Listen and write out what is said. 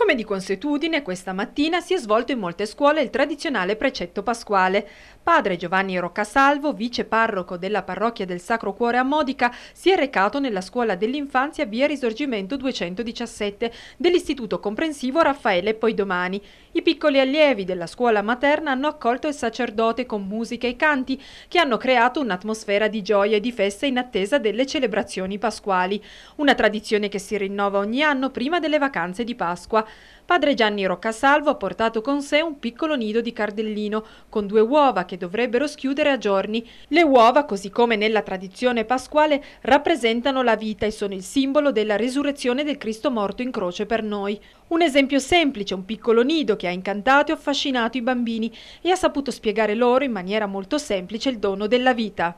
Come di consuetudine, questa mattina si è svolto in molte scuole il tradizionale precetto pasquale. Padre Giovanni Roccasalvo, vice parroco della parrocchia del Sacro Cuore a Modica, si è recato nella scuola dell'infanzia via Risorgimento 217 dell'istituto comprensivo Raffaele Poidomani. I piccoli allievi della scuola materna hanno accolto il sacerdote con musica e canti che hanno creato un'atmosfera di gioia e di festa in attesa delle celebrazioni pasquali. Una tradizione che si rinnova ogni anno prima delle vacanze di Pasqua. Padre Gianni Roccasalvo ha portato con sé un piccolo nido di cardellino con due uova che dovrebbero schiudere a giorni. Le uova, così come nella tradizione pasquale, rappresentano la vita e sono il simbolo della risurrezione del Cristo morto in croce per noi. Un esempio semplice, un piccolo nido che ha incantato e affascinato i bambini e ha saputo spiegare loro in maniera molto semplice il dono della vita.